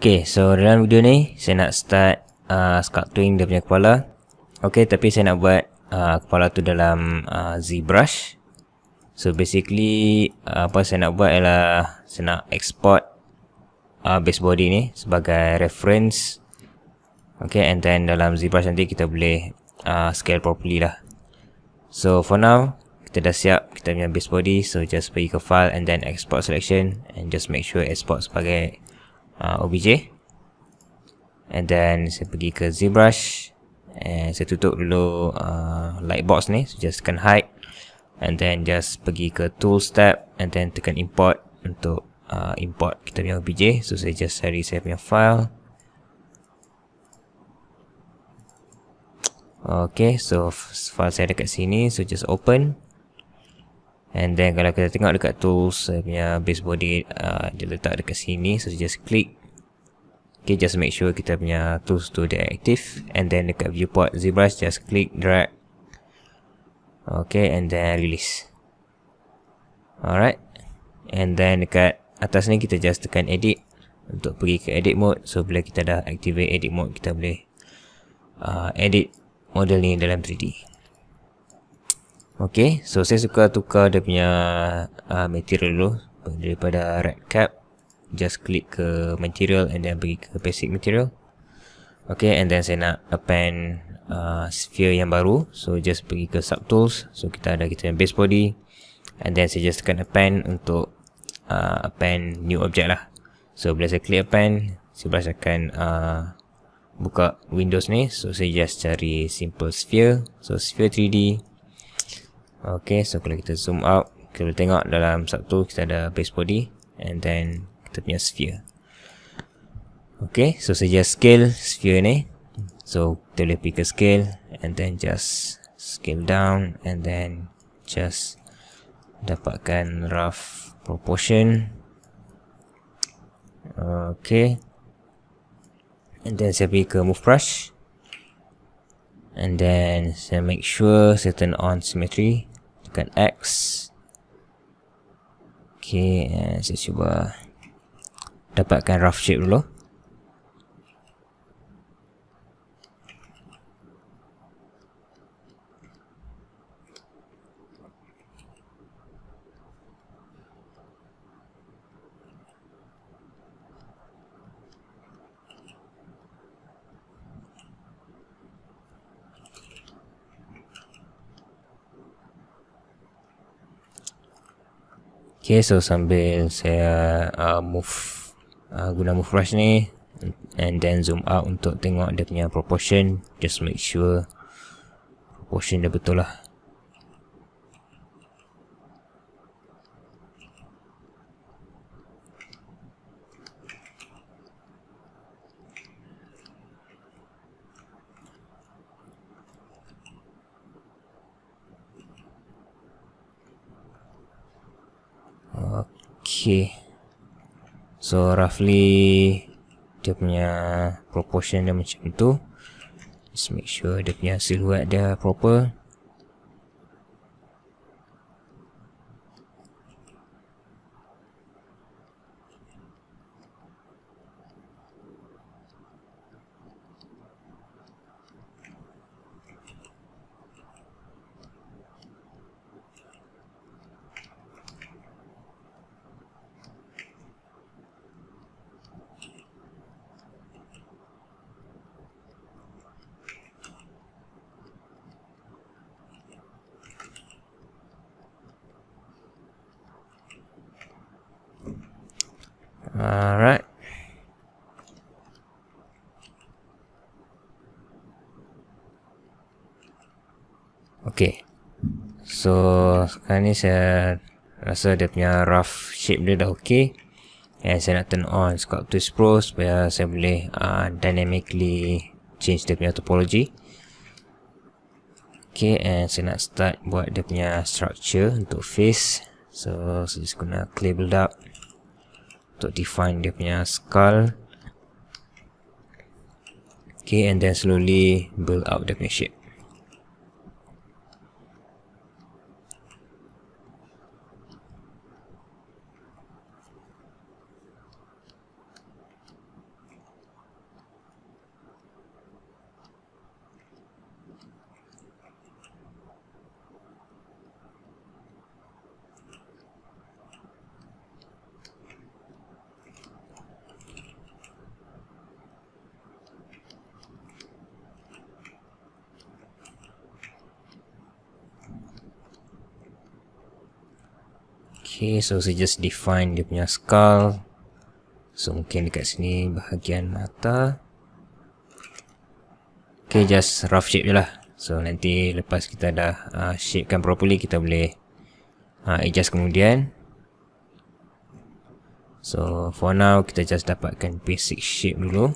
Okay, so dalam video ni saya nak start uh, sculpting dia punya kepala. Okay, tapi saya nak buat uh, kepala tu dalam uh, ZBrush. So basically uh, apa saya nak buat ialah saya nak export uh, base body ni sebagai reference. Okay, and then dalam ZBrush nanti kita boleh uh, scale properly lah. So for now kita dah siap kita punya base body. So just pergi ke file and then export selection and just make sure export sebagai uh, OBJ and then saya pergi ke ZBrush and saya tutup dulu uh, lightbox ni so just tekan hide and then just pergi ke tools tab and then tekan import untuk uh, import kita punya OBJ so saya just cari saya punya file Okay, so file saya dekat sini, so just open and then kalau kita tengok dekat tools saya punya base body uh, dia letak dekat sini so just click okay just make sure kita punya tools tu dia active and then dekat viewport ZBrush just click drag okay and then release alright and then dekat atas ni kita just tekan edit untuk pergi ke edit mode so bila kita dah activate edit mode kita boleh uh, edit model ni dalam 3D Okay, so saya suka tukar dia punya uh, material dulu daripada red cap just click ke material and then pergi ke basic material Okay, and then saya nak append uh, sphere yang baru so just pergi ke sub tools so kita ada kita yang base body and then saya just akan append untuk uh, append new object lah so bila saya click append saya berasa akan uh, buka windows ni so saya just cari simple sphere so sphere 3D ok so kalau kita zoom out kita boleh tengok dalam satu kita ada base body and then kita punya sphere ok so saya just scale sphere ni so kita boleh pergi ke scale and then just scale down and then just dapatkan rough proportion ok and then saya pergi ke move brush and then saya make sure saya turn on symmetry tekan X Okay, eh, saya cuba dapatkan rough shape dulu Okay so sambil saya uh, move uh, guna move brush ni and then zoom out untuk tengok dia punya proportion just make sure proportion dia betul lah Okay So roughly Dia punya proportion dia macam tu Just make sure dia punya siluet dia proper Sekarang ah, ni saya rasa dia punya rough shape dia dah okey. And saya nak turn on Sculptus Pro supaya saya boleh uh, dynamically change dia punya topology. Okay and saya nak start buat dia punya structure untuk face. So saya just guna clay build up untuk define dia punya skull. Okay and then slowly build up dia punya shape. Okay, so saya just define dia punya skull. So mungkin dekat sini bahagian mata. Okay, just rough shape je lah. So nanti lepas kita dah uh, shapekan properly, kita boleh uh, adjust kemudian. So for now, kita just dapatkan basic shape dulu.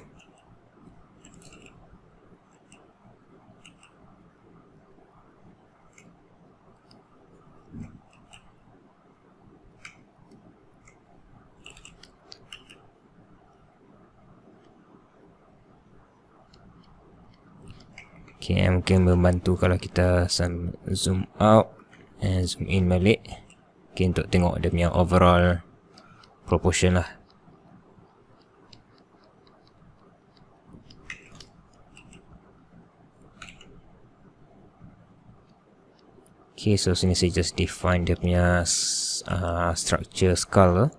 Okay, mungkin membantu kalau kita zoom out and zoom in balik. Okay, untuk tengok dia punya overall proportion lah. Okay, so sini saya just define dia punya uh, structure skull lah.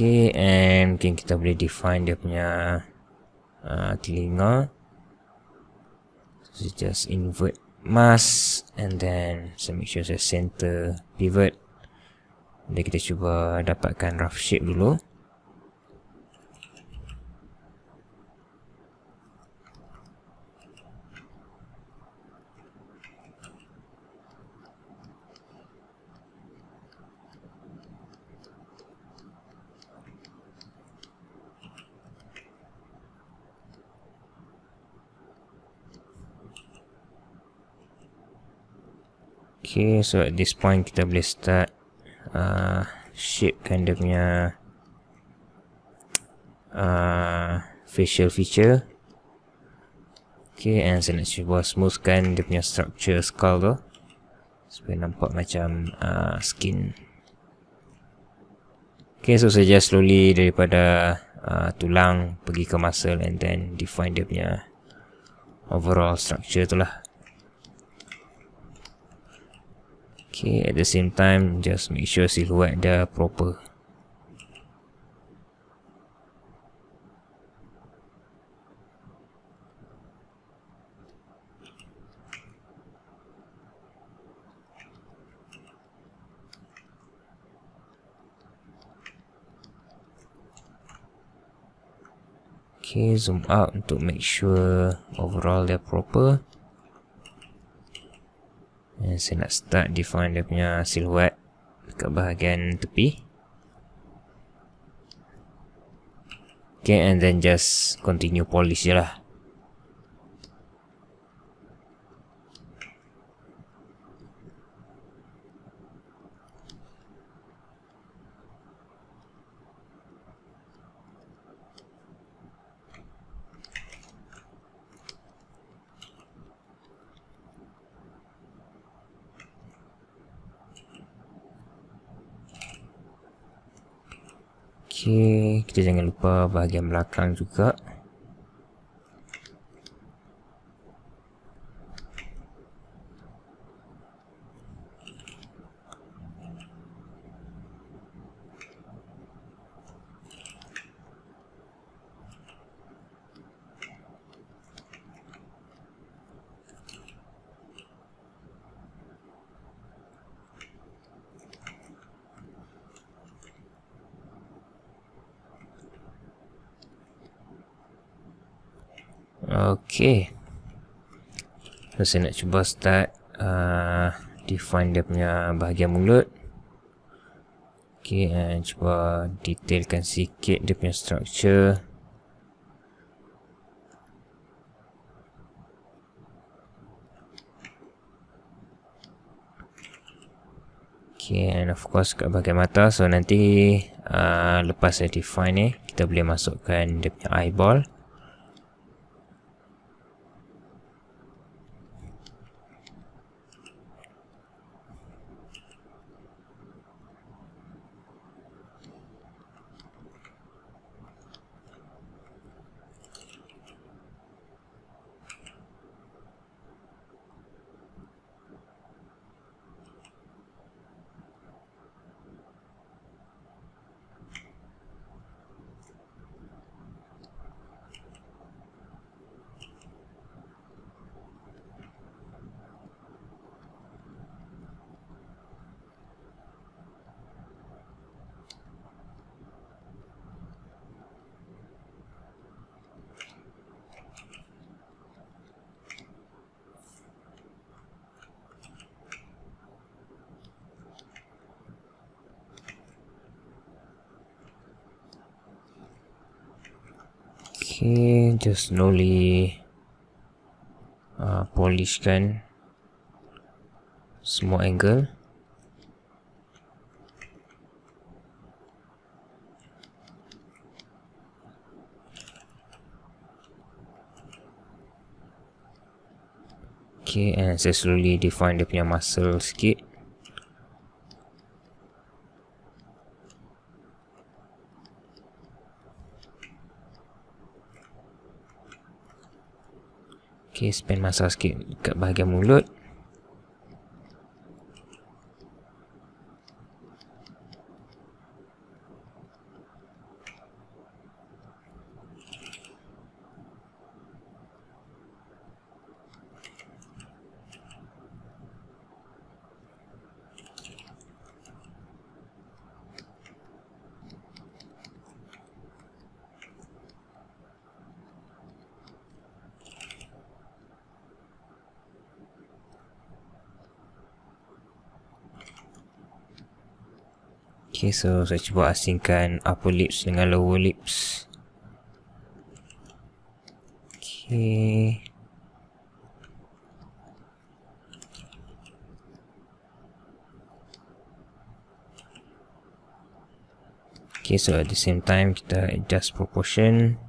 okay and mungkin kita boleh define dia punya uh, telinga so just invert mask and then so make sure saya center pivot dan kita cuba dapatkan rough shape dulu Okay, so at this point kita boleh start uh, shapekan dia punya uh, facial feature. Okay, and saya nak cuba smoothkan dia punya structure skull tu. Supaya nampak macam uh, skin. Okay, so saya just slowly daripada uh, tulang pergi ke muscle and then define dia punya overall structure tu lah. okay at the same time just make sure silhouette dia proper okay zoom out to make sure overall they're proper And eh, saya nak start define dia punya silhouette dekat bahagian tepi Okay and then just continue polish je lah Okey, kita jangan lupa bahagian belakang juga. Okay. So, saya nak cuba start uh, define dia punya bahagian mulut. Okay, and uh, cuba detailkan sikit dia punya structure. Okay, and of course kat bahagian mata. So, nanti uh, lepas saya define ni, kita boleh masukkan dia punya eyeball. Okay, just slowly uh, polishkan small angle. Okay, and saya slowly define dia punya muscle sikit. Okay, spend masa sikit kat bahagian mulut Okay, so saya cuba asingkan upper lips dengan lower lips. Okay. Okay, so at the same time kita adjust proportion.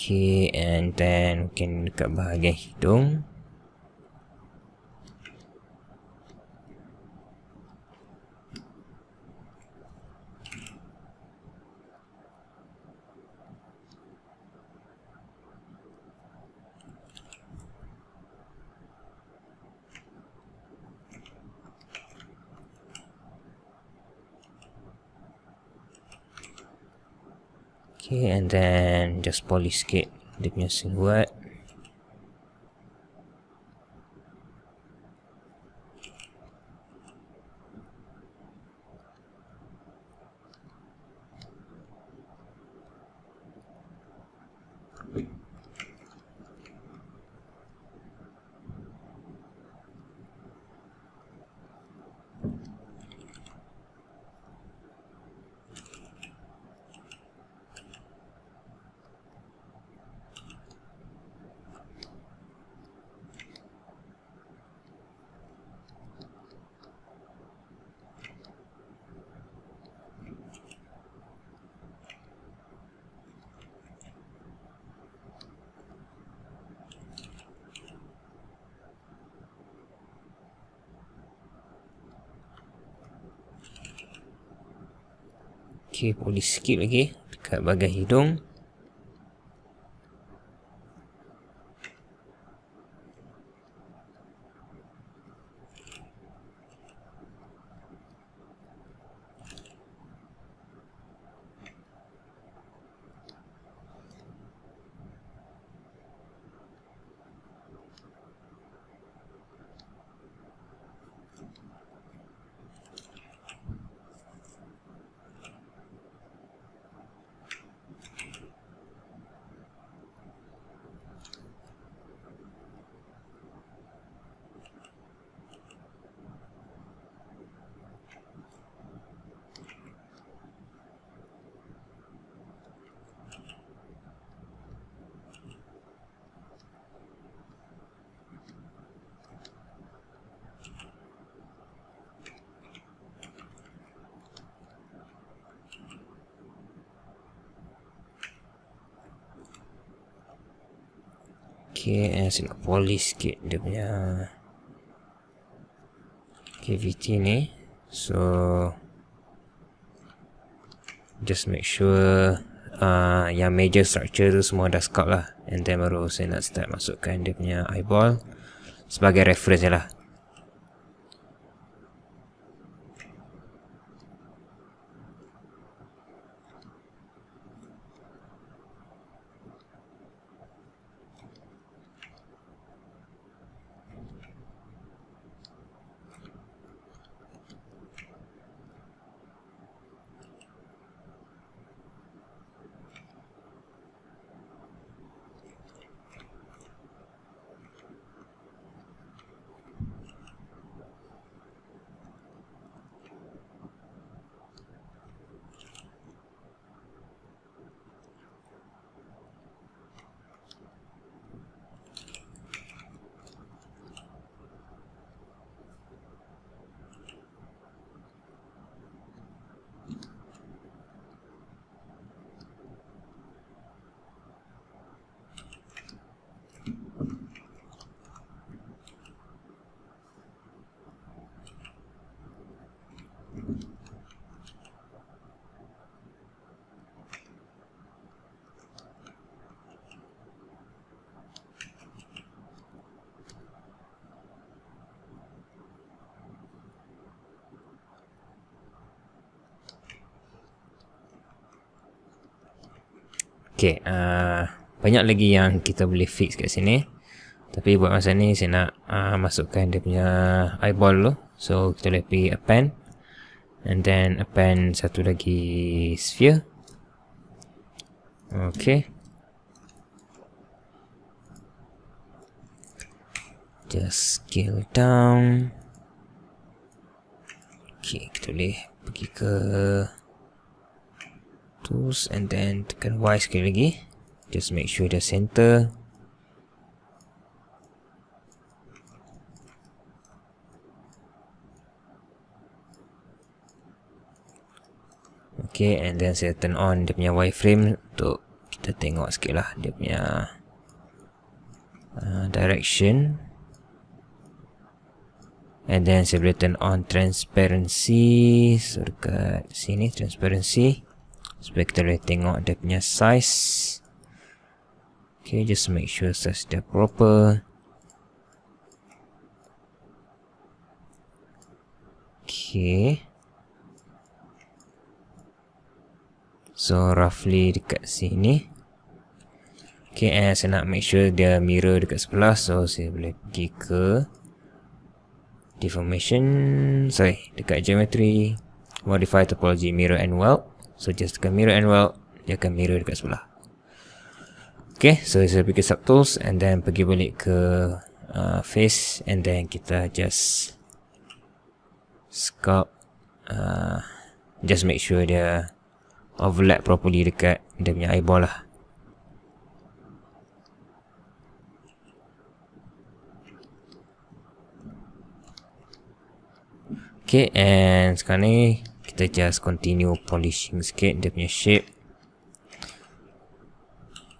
okay and then mungkin dekat bahagian hidung just polish sikit dia punya silhouette Okey, boleh sikit lagi dekat bahagian hidung. Okay, eh, and saya nak polish sikit dia punya cavity ni. So, just make sure uh, yang major structure tu semua dah sculpt lah. And then baru saya nak start masukkan dia punya eyeball sebagai reference je lah. Okay, uh, ah, banyak lagi yang kita boleh fix kat sini Tapi buat masa ni saya nak uh, masukkan dia punya eyeball dulu So kita boleh pergi append And then append satu lagi sphere Okay Just scale down Okay, kita boleh pergi ke tools and then tekan Y sekali lagi just make sure dia center Okay, and then saya turn on dia punya wireframe untuk kita tengok sikit lah dia punya uh, direction and then saya boleh turn on transparency so dekat sini transparency supaya kita boleh tengok dia punya size Okay, just make sure size dia proper Okay. so roughly dekat sini Okay, and saya nak make sure dia mirror dekat sebelah so saya boleh pergi ke deformation sorry dekat geometry modify topology mirror and weld So just tekan mirror and weld Dia akan mirror dekat sebelah Okay so saya pergi ke subtools And then pergi balik ke uh, Face and then kita just Sculpt uh, Just make sure dia Overlap properly dekat Dia punya eyeball lah Okay and sekarang ni kita just continue polishing sikit dia punya shape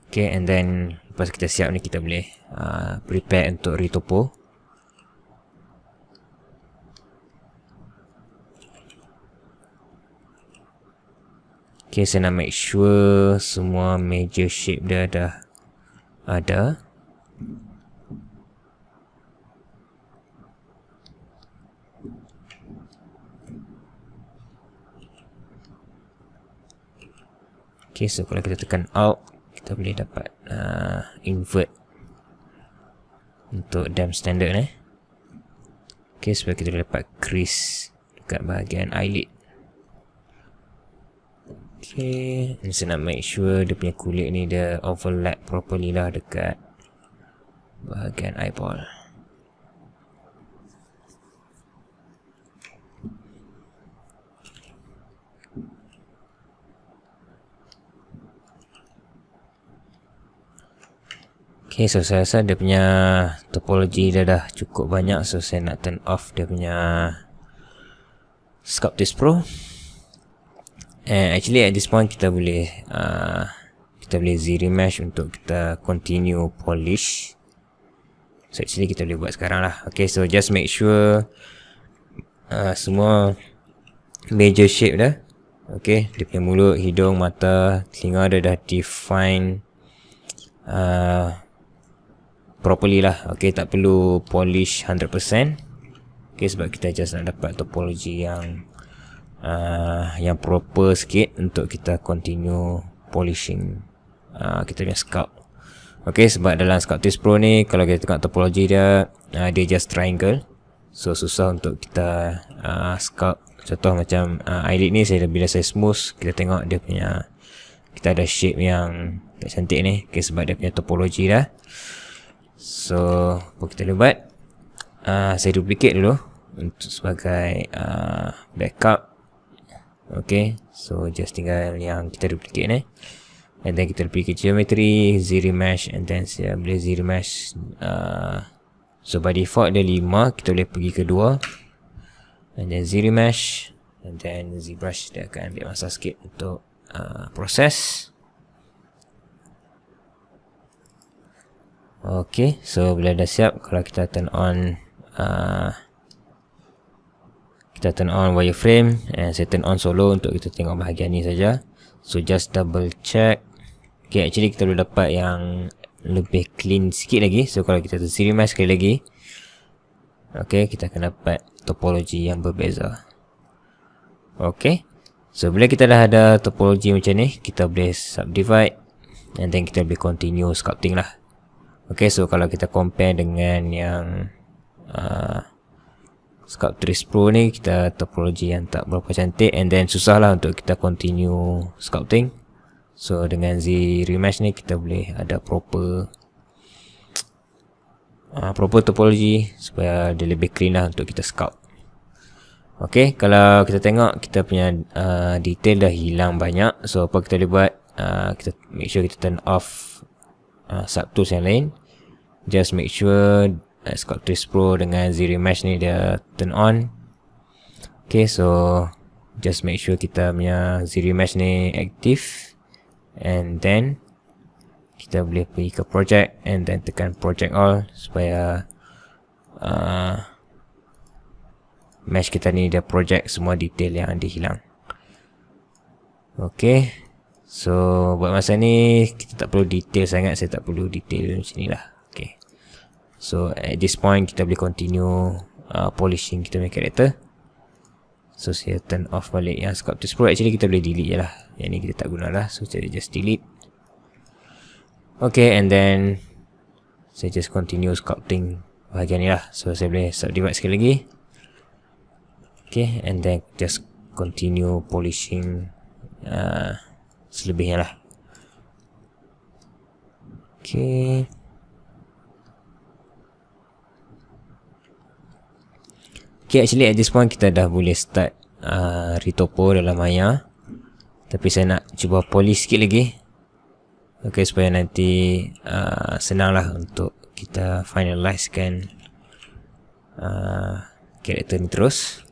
Okay and then lepas kita siap ni kita boleh uh, prepare untuk retopo Okay saya nak make sure semua major shape dia dah ada Okay, so kalau kita tekan Alt, kita boleh dapat uh, invert untuk damp standard eh. Okay, supaya kita dapat crease dekat bahagian eyelid. Okay, saya nak make sure dia punya kulit ni dia overlap properly lah dekat bahagian eyeball. Okay, so saya rasa dia punya topology dia dah cukup banyak So saya nak turn off dia punya Sculptis Pro And actually at this point kita boleh uh, Kita boleh Z-Remesh untuk kita continue polish So actually kita boleh buat sekarang lah Okay, so just make sure uh, Semua Major shape dah Okay, dia punya mulut, hidung, mata, telinga dia dah define uh, properly lah ok tak perlu polish 100% ok sebab kita just nak dapat topology yang uh, yang proper sikit untuk kita continue polishing uh, kita punya sculpt ok sebab dalam sculpt twist pro ni kalau kita tengok topology dia uh, dia just triangle so susah untuk kita uh, sculpt contoh macam uh, eyelid ni saya bila saya smooth kita tengok dia punya kita ada shape yang cantik ni ok sebab dia punya topology dah So apa kita boleh buat uh, Saya duplicate dulu Untuk sebagai uh, backup Ok So just tinggal yang kita duplicate ni And then kita pergi geometry zero mesh, And then saya boleh Z-remesh uh, ah. So by default dia 5 Kita boleh pergi ke 2 And then zero mesh, And then ZBrush dia akan ambil masa sikit untuk uh, proses Okay, so bila dah siap, kalau kita turn on uh, kita turn on wireframe and saya turn on solo untuk kita tengok bahagian ni saja. So just double check. Okay, actually kita boleh dapat yang lebih clean sikit lagi. So kalau kita terserimai eh, sekali lagi. Okay, kita akan dapat topologi yang berbeza. Okay. So bila kita dah ada topologi macam ni, kita boleh subdivide. And then kita boleh continue sculpting lah. Okay so kalau kita compare dengan yang uh, Sculptress Pro ni Kita topologi yang tak berapa cantik And then susah lah untuk kita continue sculpting So dengan Z Remesh ni kita boleh ada proper uh, Proper topologi Supaya dia lebih clean lah untuk kita sculpt Okay kalau kita tengok kita punya uh, detail dah hilang banyak So apa kita boleh buat uh, Kita make sure kita turn off uh, Subtools yang lain just make sure uh, Sculptress Pro dengan Ziri Mesh ni dia turn on Okay so just make sure kita punya Ziri Mesh ni aktif, and then kita boleh pergi ke project and then tekan project all supaya uh, mesh kita ni dia project semua detail yang ada hilang Okay so buat masa ni kita tak perlu detail sangat saya tak perlu detail macam ni lah So at this point kita boleh continue uh, polishing kita punya character. So saya turn off balik yang sculptus pro actually kita boleh delete je lah. Yang ni kita tak guna lah. So saya just delete. Okay and then saya just continue sculpting bahagian ni lah. So saya boleh subdivide sekali lagi. Okay and then just continue polishing uh, selebihnya lah. Okay. Okay actually at this point kita dah boleh start uh, Ritopo dalam Maya Tapi saya nak cuba poli sikit lagi Okay supaya nanti uh, senanglah untuk kita finalize kan uh, Karakter ni terus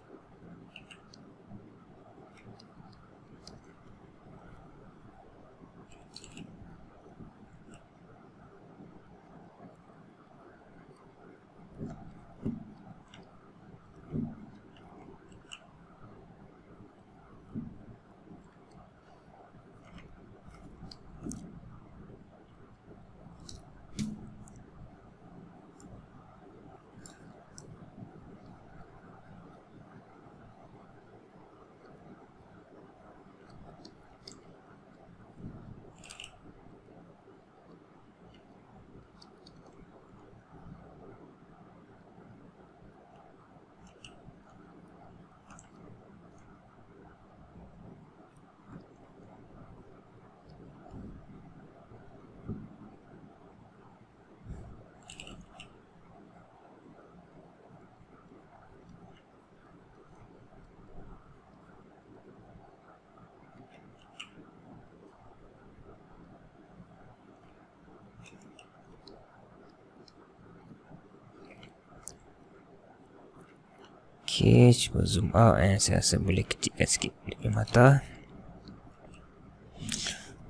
Okay, cuba zoom out eh. Saya rasa boleh kecilkan sikit Dari mata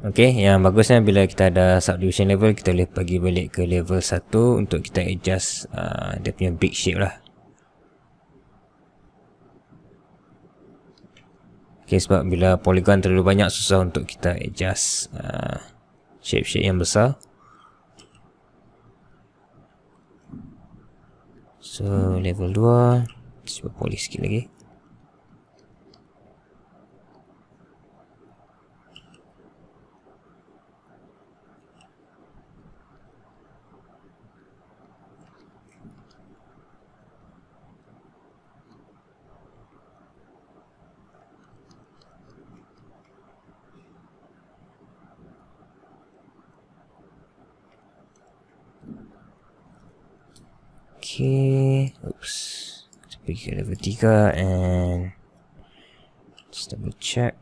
Okay, yang bagusnya Bila kita ada subdivision level Kita boleh pergi balik ke level 1 Untuk kita adjust uh, Dia punya big shape lah Okay, sebab bila polygon terlalu banyak Susah untuk kita adjust uh, Shape-shape uh, yang besar So, level 2 Cuba polis sikit lagi Okay, oops. Bikin level 3 and just double check.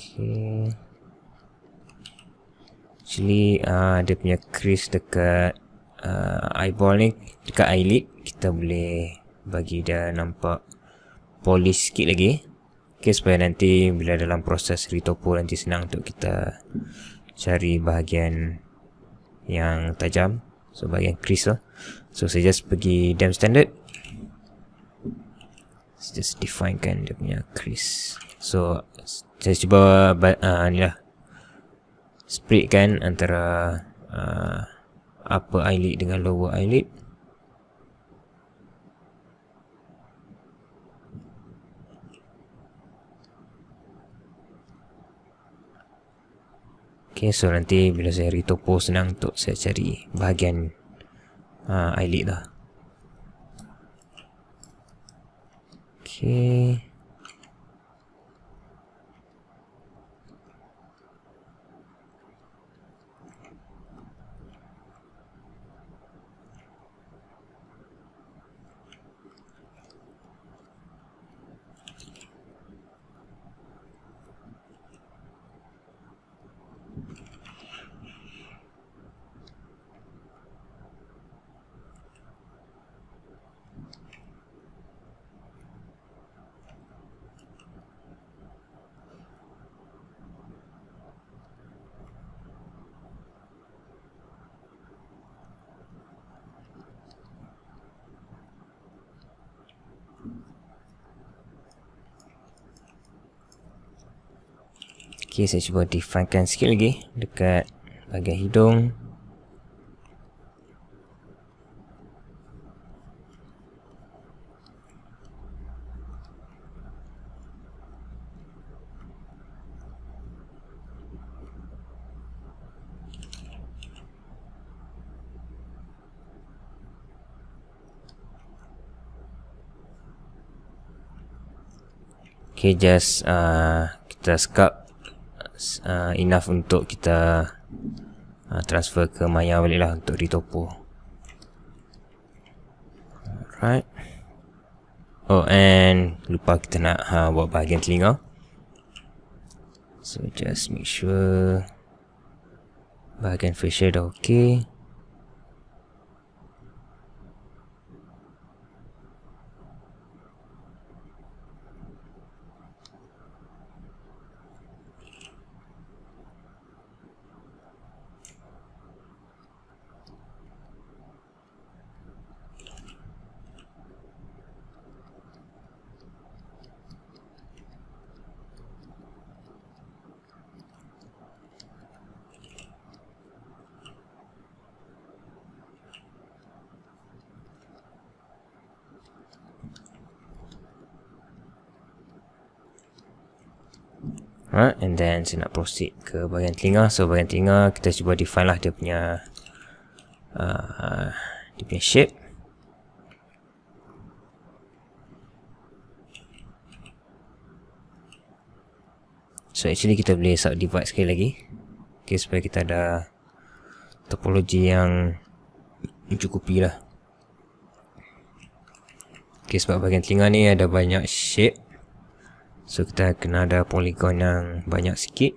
Okay. Actually, uh, dia punya crease dekat uh, eyeball ni, dekat eyelid, kita boleh bagi dia nampak polis sikit lagi. Okay, supaya nanti bila dalam proses retopo nanti senang untuk kita cari bahagian yang tajam. So bagian crease lah So saya just pergi damn standard Let's just define kan dia punya crease. So saya cuba uh, ni lah Split kan antara uh, Upper eyelid dengan lower eyelid Okay, so nanti bila saya retop post senang untuk saya cari bahagian uh, eyelid lah. Okay. Okay, saya cuba definekan sikit lagi dekat bahagian hidung. Okay, just uh, kita sculpt uh, enough untuk kita uh, transfer ke maya lah untuk ditopo. Alright. Oh and lupa kita nak uh, buat bahagian telinga. So just make sure bahagian facial dah okay. Alright, ha? and then saya nak proceed ke bahagian telinga. So bahagian telinga kita cuba define lah dia punya uh, dia punya shape. So actually kita boleh subdivide sekali lagi. Okay, supaya kita ada topologi yang mencukupi lah. Okay, sebab bahagian telinga ni ada banyak shape. So kita kena ada polygon yang banyak sikit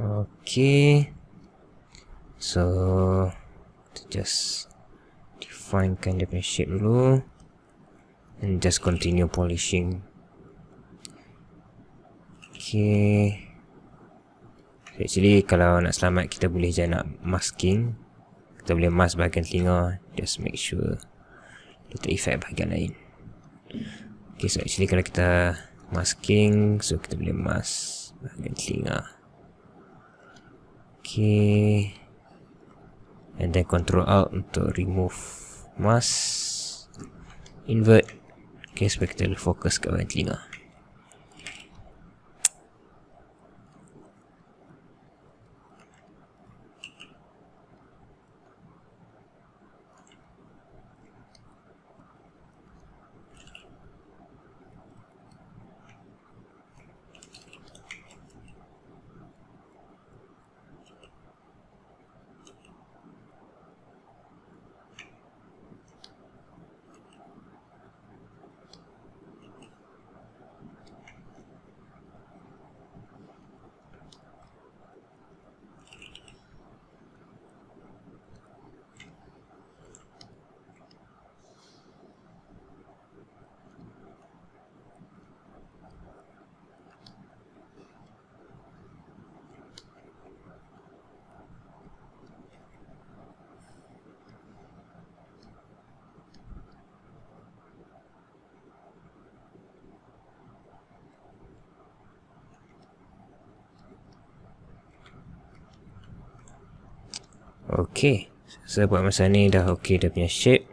okay so to just define kind kan of shape dulu and just continue polishing okay actually kalau nak selamat kita boleh je nak masking kita boleh mask bahagian telinga just make sure dia efek effect bahagian lain okay so actually kalau kita masking so kita boleh mask bahagian telinga okay and then control out untuk remove mask invert okay spectral focus kat ventlinger ok so buat masa ni dah ok dia punya shape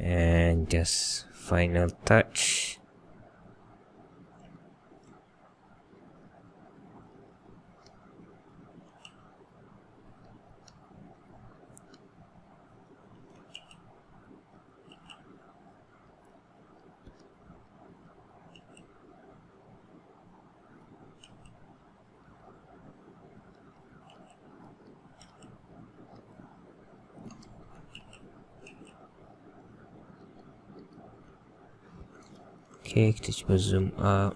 and just final touch Okay, kita cuba zoom up.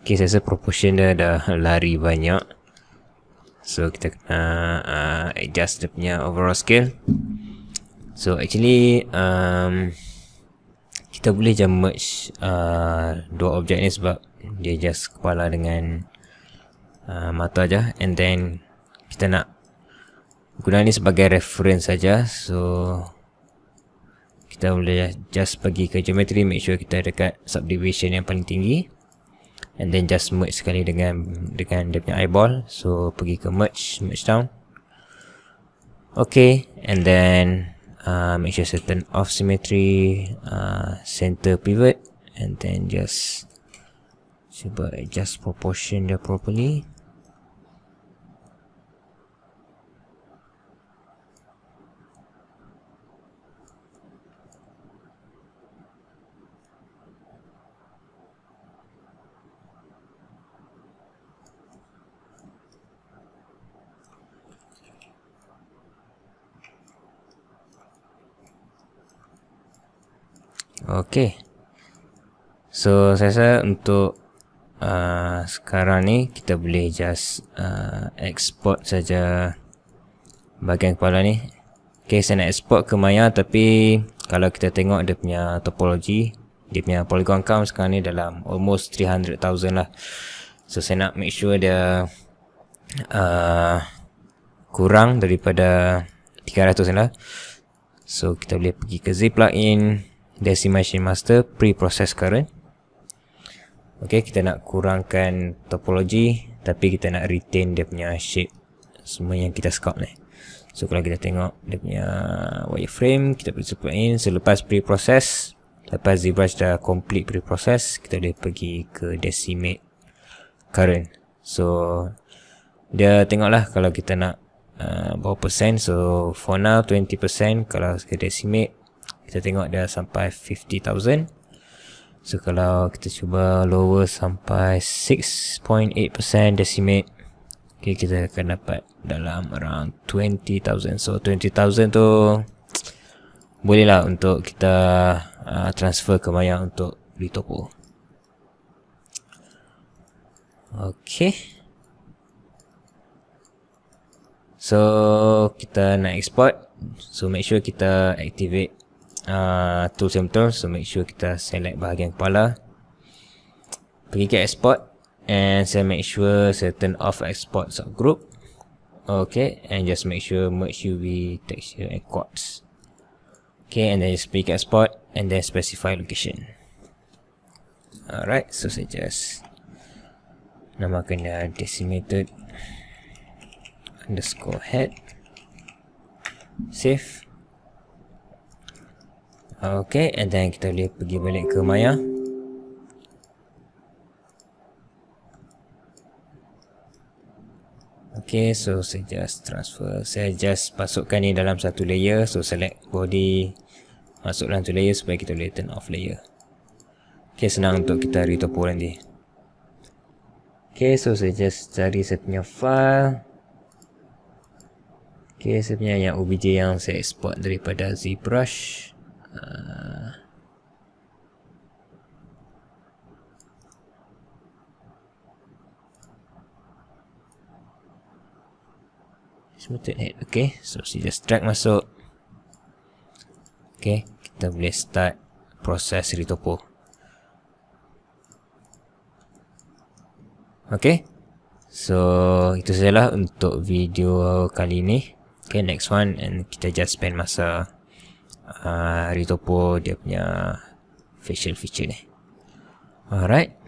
Okay, saya rasa proportion dia dah lari banyak. So, kita kena uh, adjust dia punya overall scale. So, actually, um, kita boleh je merge uh, dua objek ni sebab dia just kepala dengan uh, mata je. And then, kita nak guna ni sebagai reference saja so kita boleh just pergi ke geometry make sure kita dekat subdivision yang paling tinggi and then just merge sekali dengan dengan dia punya eyeball so pergi ke merge merge down okay and then uh, make sure certain off symmetry uh, center pivot and then just cuba adjust proportion dia properly Okay. So, saya rasa untuk uh, sekarang ni, kita boleh just uh, export saja bahagian kepala ni. Okay, saya nak export ke Maya tapi kalau kita tengok dia punya topologi, dia punya polygon count sekarang ni dalam almost 300,000 lah. So, saya nak make sure dia uh, kurang daripada 300 lah. So, kita boleh pergi ke zip plugin. Desi Master pre-process current. Okay, kita nak kurangkan topology tapi kita nak retain dia punya shape semua yang kita scout ni. So kalau kita tengok dia punya wireframe, kita boleh sepuin selepas pre-process. Lepas ZBrush dah complete pre-process, kita boleh pergi ke decimate current. So dia tengoklah kalau kita nak uh, berapa persen. So for now 20% kalau ke decimate kita tengok dia sampai 50,000 So kalau kita cuba lower sampai 6.8% decimate okay, Kita akan dapat dalam around 20,000 So 20,000 tu Boleh lah untuk kita uh, transfer ke maya untuk Litopo Okay So kita nak export So make sure kita activate uh, tools yang betul so make sure kita select bahagian kepala pergi ke export and saya make sure saya turn off export subgroup okay and just make sure merge UV texture and quartz okay and then just pick export and then specify location alright so saya just nama kena decimated underscore head save Okay, and then kita boleh pergi balik ke Maya. Okay, so saya just transfer. Saya just masukkan ni dalam satu layer. So, select body. Masuk dalam satu layer supaya kita boleh turn off layer. Okay, senang untuk kita retopo nanti. Okay, so saya just cari saya punya file. Okay, saya punya yang OBJ yang saya export daripada ZBrush. Okay. Uh, Smoothed eh, head Okay So she just drag masuk Okay Kita boleh start Proses retopo Okay So Itu sajalah Untuk video Kali ni Okay next one And kita just spend masa uh, ah, Ritopo dia punya facial feature ni alright